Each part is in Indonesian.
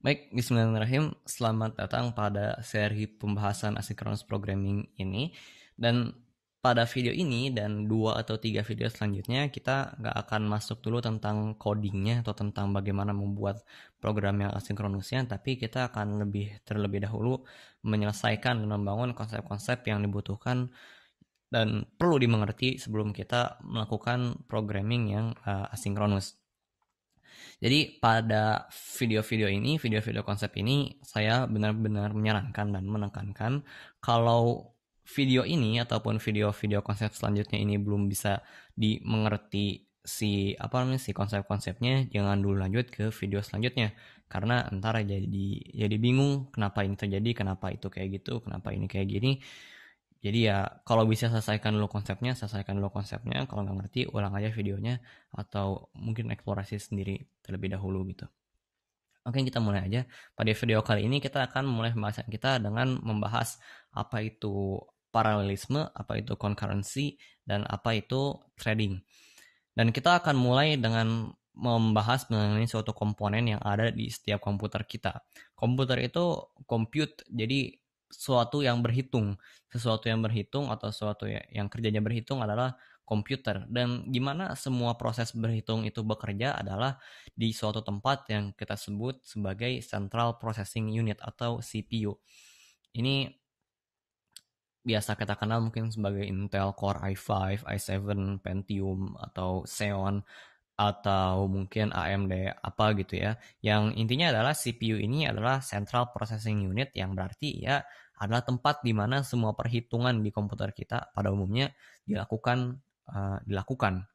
Baik, bismillahirrahmanirrahim. Selamat datang pada seri pembahasan asynchronous programming ini. Dan pada video ini dan dua atau tiga video selanjutnya kita nggak akan masuk dulu tentang codingnya atau tentang bagaimana membuat program yang asinkronusnya, tapi kita akan lebih terlebih dahulu menyelesaikan dan membangun konsep-konsep yang dibutuhkan dan perlu dimengerti sebelum kita melakukan programming yang uh, eh, asinkronus. Jadi pada video-video ini, video-video konsep ini saya benar-benar menyarankan dan menekankan kalau video ini ataupun video-video konsep selanjutnya ini belum bisa dimengerti si apa namanya si konsep-konsepnya jangan dulu lanjut ke video selanjutnya karena ntar jadi jadi bingung kenapa ini terjadi kenapa itu kayak gitu kenapa ini kayak gini jadi ya kalau bisa selesaikan dulu konsepnya selesaikan dulu konsepnya kalau nggak ngerti ulang aja videonya atau mungkin eksplorasi sendiri terlebih dahulu gitu oke kita mulai aja pada video kali ini kita akan mulai pembahasan kita dengan membahas apa itu paralelisme apa itu concurrency dan apa itu trading dan kita akan mulai dengan membahas mengenai suatu komponen yang ada di setiap komputer kita. Komputer itu compute, jadi sesuatu yang berhitung. Sesuatu yang berhitung atau sesuatu ya, yang kerjanya berhitung adalah komputer. Dan gimana semua proses berhitung itu bekerja adalah di suatu tempat yang kita sebut sebagai Central Processing Unit atau CPU. Ini biasa kita kenal mungkin sebagai Intel Core i5, i7, Pentium, atau Xeon, atau mungkin AMD apa gitu ya. Yang intinya adalah CPU ini adalah central processing unit yang berarti ya adalah tempat di mana semua perhitungan di komputer kita pada umumnya dilakukan uh, dilakukan.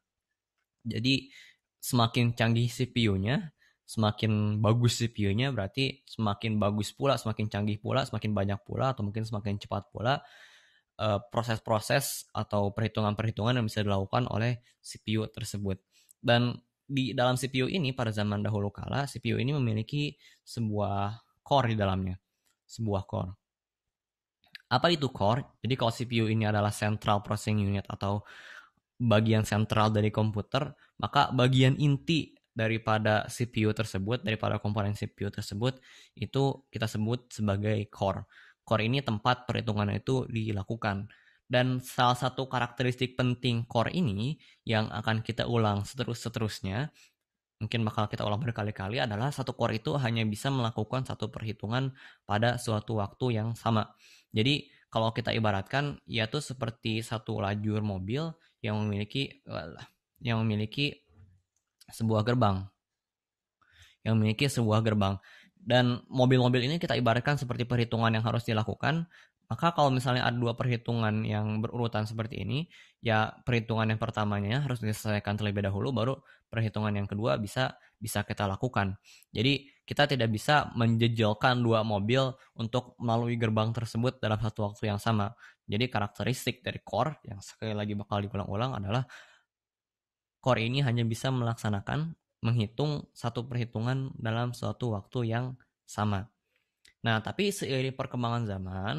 Jadi semakin canggih CPU-nya, semakin bagus CPU-nya berarti semakin bagus pula, semakin canggih pula, semakin banyak pula atau mungkin semakin cepat pula eh, proses-proses proses -proses atau perhitungan-perhitungan yang bisa dilakukan oleh CPU tersebut. Dan di dalam CPU ini pada zaman dahulu kala CPU ini memiliki sebuah core di dalamnya, sebuah core. Apa itu core? Jadi kalau CPU ini adalah central processing unit atau bagian sentral dari komputer, maka bagian inti daripada CPU tersebut, daripada komponen CPU tersebut itu kita sebut sebagai core. Core ini tempat perhitungan itu dilakukan dan salah satu karakteristik penting core ini yang akan kita ulang seterus-seterusnya, mungkin bakal kita ulang berkali-kali adalah satu core itu hanya bisa melakukan satu perhitungan pada suatu waktu yang sama. Jadi kalau kita ibaratkan yaitu seperti satu lajur mobil yang memiliki yang memiliki sebuah gerbang. Yang memiliki sebuah gerbang dan mobil-mobil ini kita ibaratkan seperti perhitungan yang harus dilakukan maka kalau misalnya ada dua perhitungan yang berurutan seperti ini, ya perhitungan yang pertamanya harus diselesaikan terlebih dahulu, baru perhitungan yang kedua bisa bisa kita lakukan. Jadi kita tidak bisa menjejelkan dua mobil untuk melalui gerbang tersebut dalam satu waktu yang sama. Jadi karakteristik dari core yang sekali lagi bakal diulang-ulang adalah core ini hanya bisa melaksanakan menghitung satu perhitungan dalam suatu waktu yang sama. Nah, tapi seiring perkembangan zaman,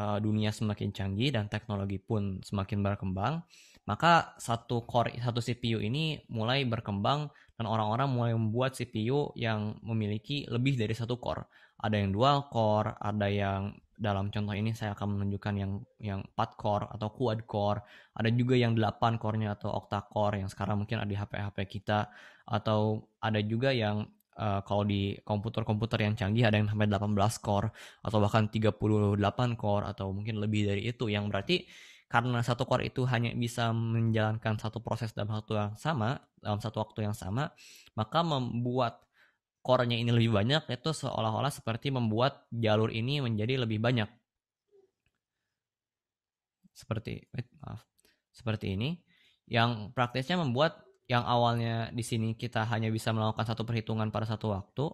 uh, dunia semakin canggih dan teknologi pun semakin berkembang, maka satu core satu CPU ini mulai berkembang dan orang-orang mulai membuat CPU yang memiliki lebih dari satu core. Ada yang dual core, ada yang dalam contoh ini saya akan menunjukkan yang yang 4 core atau quad core, ada juga yang 8 core-nya atau octa core yang sekarang mungkin ada di HP-HP kita atau ada juga yang uh, kalau di komputer-komputer yang canggih ada yang sampai 18 core atau bahkan 38 core atau mungkin lebih dari itu yang berarti karena satu core itu hanya bisa menjalankan satu proses dalam satu yang sama dalam satu waktu yang sama maka membuat core-nya ini lebih banyak itu seolah-olah seperti membuat jalur ini menjadi lebih banyak seperti wait, maaf seperti ini yang praktisnya membuat yang awalnya di sini kita hanya bisa melakukan satu perhitungan pada satu waktu,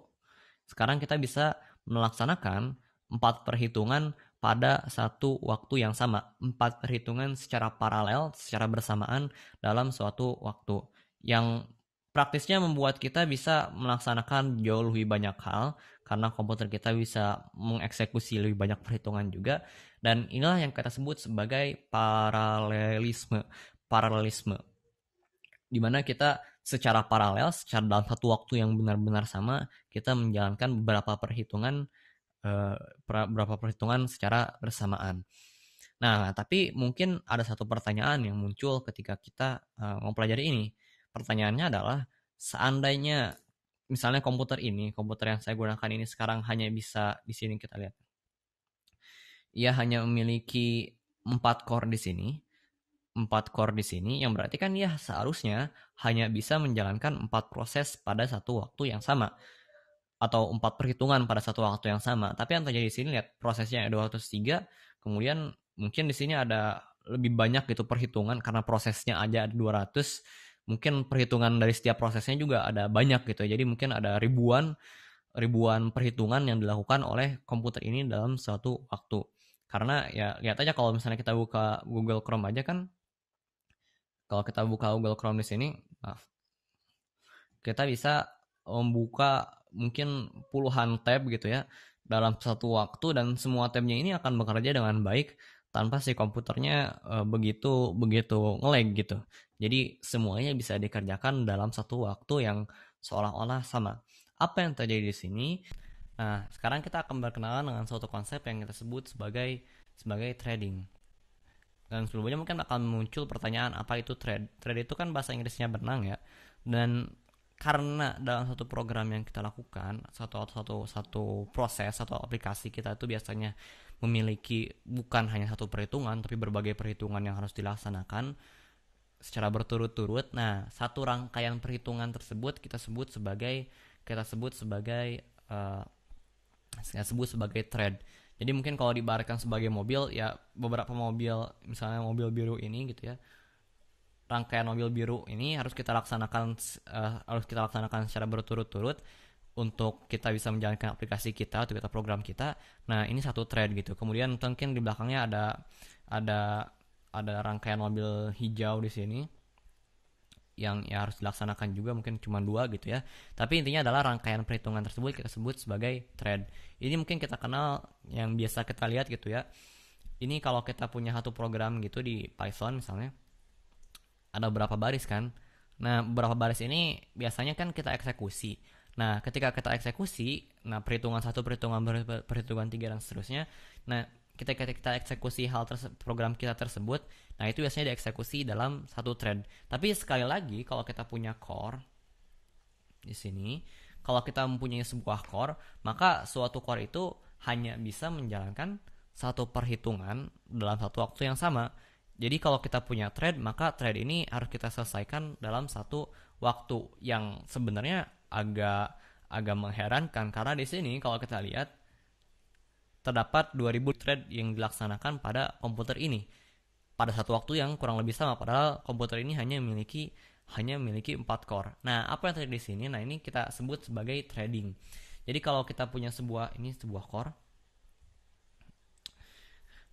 sekarang kita bisa melaksanakan empat perhitungan pada satu waktu yang sama, empat perhitungan secara paralel, secara bersamaan dalam suatu waktu yang praktisnya membuat kita bisa melaksanakan jauh lebih banyak hal karena komputer kita bisa mengeksekusi lebih banyak perhitungan juga dan inilah yang kita sebut sebagai paralelisme paralelisme dimana kita secara paralel, secara dalam satu waktu yang benar-benar sama, kita menjalankan beberapa perhitungan eh, beberapa perhitungan secara bersamaan. Nah, tapi mungkin ada satu pertanyaan yang muncul ketika kita eh, mempelajari ini. Pertanyaannya adalah seandainya misalnya komputer ini, komputer yang saya gunakan ini sekarang hanya bisa di sini kita lihat. Ia hanya memiliki 4 core di sini 4 core di sini yang berarti kan ya seharusnya hanya bisa menjalankan 4 proses pada satu waktu yang sama atau 4 perhitungan pada satu waktu yang sama. Tapi yang terjadi di sini lihat prosesnya ada 203, kemudian mungkin di sini ada lebih banyak gitu perhitungan karena prosesnya aja ada 200. Mungkin perhitungan dari setiap prosesnya juga ada banyak gitu. Ya. Jadi mungkin ada ribuan ribuan perhitungan yang dilakukan oleh komputer ini dalam suatu waktu. Karena ya lihat aja kalau misalnya kita buka Google Chrome aja kan kalau kita buka Google Chrome di sini, maaf, kita bisa membuka um, mungkin puluhan tab gitu ya dalam satu waktu dan semua tabnya ini akan bekerja dengan baik tanpa si komputernya e, begitu begitu ngeleg gitu. Jadi semuanya bisa dikerjakan dalam satu waktu yang seolah-olah sama. Apa yang terjadi di sini? Nah, sekarang kita akan berkenalan dengan suatu konsep yang kita sebut sebagai sebagai trading dan sebelumnya mungkin akan muncul pertanyaan apa itu trade trade itu kan bahasa Inggrisnya benang ya dan karena dalam satu program yang kita lakukan satu satu satu proses atau aplikasi kita itu biasanya memiliki bukan hanya satu perhitungan tapi berbagai perhitungan yang harus dilaksanakan secara berturut-turut nah satu rangkaian perhitungan tersebut kita sebut sebagai kita sebut sebagai uh, kita sebut sebagai thread jadi mungkin kalau dibarkan sebagai mobil ya beberapa mobil misalnya mobil biru ini gitu ya rangkaian mobil biru ini harus kita laksanakan uh, harus kita laksanakan secara berturut-turut untuk kita bisa menjalankan aplikasi kita atau kita program kita. Nah ini satu thread gitu. Kemudian mungkin di belakangnya ada ada ada rangkaian mobil hijau di sini yang ya harus dilaksanakan juga mungkin cuma dua gitu ya tapi intinya adalah rangkaian perhitungan tersebut kita sebut sebagai trade ini mungkin kita kenal yang biasa kita lihat gitu ya ini kalau kita punya satu program gitu di Python misalnya ada berapa baris kan nah berapa baris ini biasanya kan kita eksekusi nah ketika kita eksekusi nah perhitungan satu perhitungan perhitungan tiga dan seterusnya nah kita kita eksekusi hal program kita tersebut, nah itu biasanya dieksekusi dalam satu thread. Tapi sekali lagi kalau kita punya core di sini, kalau kita mempunyai sebuah core, maka suatu core itu hanya bisa menjalankan satu perhitungan dalam satu waktu yang sama. Jadi kalau kita punya thread, maka thread ini harus kita selesaikan dalam satu waktu yang sebenarnya agak agak mengherankan karena di sini kalau kita lihat terdapat 2000 thread yang dilaksanakan pada komputer ini pada satu waktu yang kurang lebih sama padahal komputer ini hanya memiliki hanya memiliki 4 core. Nah, apa yang terjadi di sini? Nah, ini kita sebut sebagai trading. Jadi kalau kita punya sebuah ini sebuah core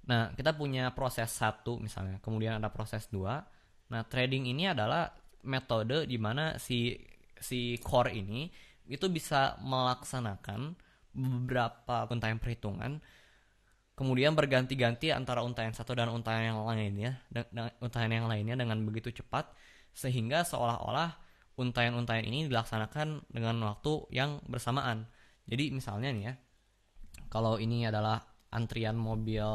Nah, kita punya proses satu misalnya, kemudian ada proses dua. Nah, trading ini adalah metode di mana si si core ini itu bisa melaksanakan beberapa untayan perhitungan kemudian berganti-ganti antara untayan satu dan untayan yang lainnya dan untayan yang lainnya dengan begitu cepat sehingga seolah-olah untayan-untayan ini dilaksanakan dengan waktu yang bersamaan. Jadi misalnya nih ya, kalau ini adalah antrian mobil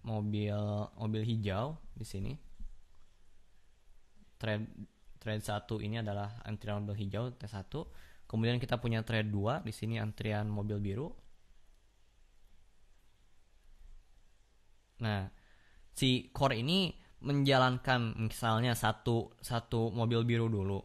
mobil mobil hijau di sini. trend trend satu ini adalah antrian mobil hijau T1 Kemudian kita punya trade 2, di sini antrian mobil biru. Nah, si core ini menjalankan misalnya satu satu mobil biru dulu.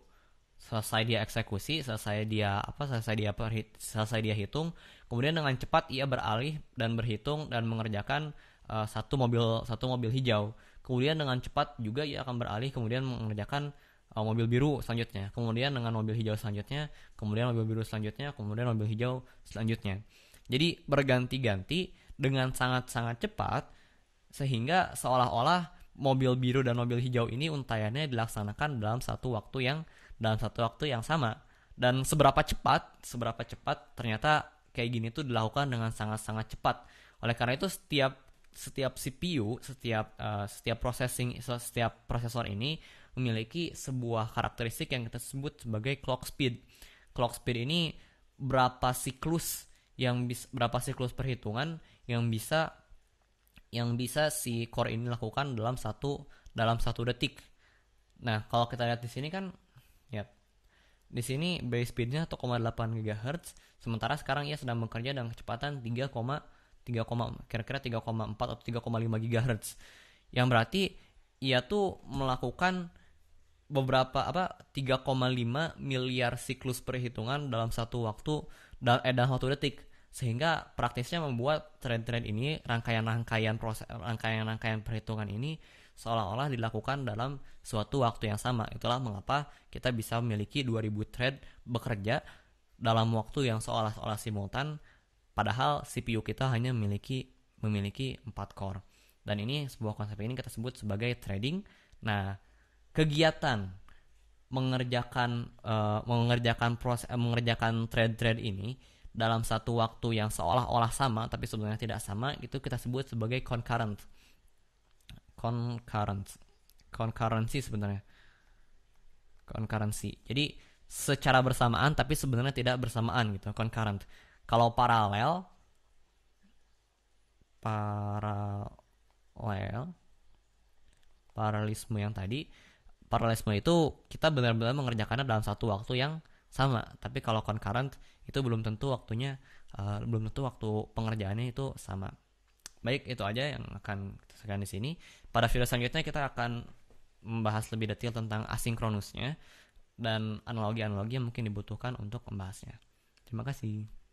Selesai dia eksekusi, selesai dia apa, selesai dia perhit, selesai dia hitung. Kemudian dengan cepat ia beralih dan berhitung dan mengerjakan uh, satu mobil satu mobil hijau. Kemudian dengan cepat juga ia akan beralih kemudian mengerjakan uh, mobil biru selanjutnya, kemudian dengan mobil hijau selanjutnya, kemudian mobil biru selanjutnya, kemudian mobil hijau selanjutnya. Jadi berganti-ganti dengan sangat-sangat cepat sehingga seolah-olah mobil biru dan mobil hijau ini untayannya dilaksanakan dalam satu waktu yang dalam satu waktu yang sama. Dan seberapa cepat, seberapa cepat ternyata kayak gini tuh dilakukan dengan sangat-sangat cepat. Oleh karena itu setiap setiap CPU, setiap uh, setiap processing setiap prosesor ini memiliki sebuah karakteristik yang kita sebut sebagai clock speed. Clock speed ini berapa siklus yang bisa berapa siklus perhitungan yang bisa yang bisa si core ini lakukan dalam satu dalam satu detik. Nah, kalau kita lihat di sini kan ya di sini base speednya 1,8 GHz, sementara sekarang ia sedang bekerja dengan kecepatan 3,3, kira-kira 3,4 atau 3,5 GHz. Yang berarti ia tuh melakukan beberapa apa 3,5 miliar siklus perhitungan dalam satu waktu dan eh, dalam satu detik sehingga praktisnya membuat tren-tren ini rangkaian-rangkaian proses rangkaian-rangkaian perhitungan ini seolah-olah dilakukan dalam suatu waktu yang sama itulah mengapa kita bisa memiliki 2000 thread bekerja dalam waktu yang seolah-olah simultan padahal CPU kita hanya memiliki memiliki 4 core dan ini sebuah konsep ini kita sebut sebagai trading nah kegiatan mengerjakan uh, mengerjakan proses uh, mengerjakan trade-trade ini dalam satu waktu yang seolah-olah sama tapi sebenarnya tidak sama itu kita sebut sebagai concurrent concurrent concurrency sebenarnya concurrency jadi secara bersamaan tapi sebenarnya tidak bersamaan gitu concurrent kalau paralel paralel paralelisme yang tadi paralelisme itu kita benar-benar mengerjakannya dalam satu waktu yang sama tapi kalau concurrent itu belum tentu waktunya uh, belum tentu waktu pengerjaannya itu sama baik itu aja yang akan kita ini. di sini pada video selanjutnya kita akan membahas lebih detail tentang asinkronusnya dan analogi-analogi yang mungkin dibutuhkan untuk membahasnya terima kasih